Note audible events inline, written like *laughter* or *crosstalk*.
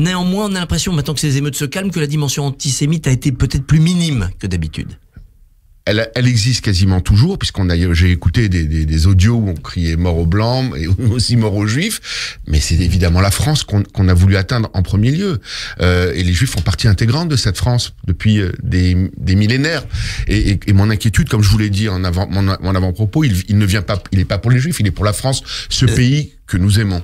Néanmoins, on a l'impression, maintenant que ces émeutes se calment, que la dimension antisémite a été peut-être plus minime que d'habitude. Elle, existe quasiment toujours, puisqu'on a, j'ai écouté des, audios où on criait mort aux blancs et *laughs* aussi mort aux juifs, mais c'est évidemment la France qu'on a voulu atteindre en premier lieu. Euh, et les juifs font partie intégrante de cette France depuis euh, des, millénaires. Et, mon inquiétude, comme je vous l'ai dit en avant, mon, avant-propos, il, ne vient pas, il n'est pas pour les juifs, il est pour la France, ce euh, pays que nous aimons.